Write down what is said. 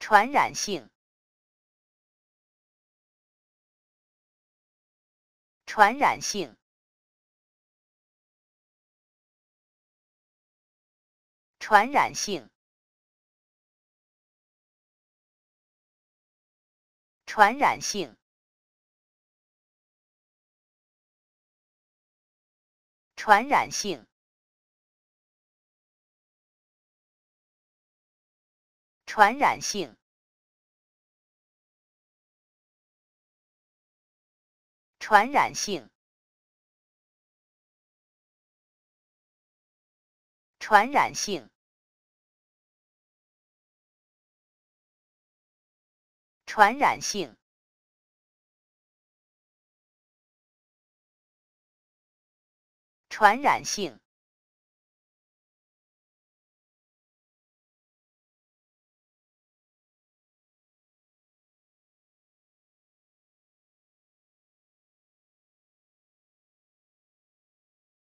传染性，传染性，传染性，传染性，传染性。传染性，传染性，传染性，传染性，传染性。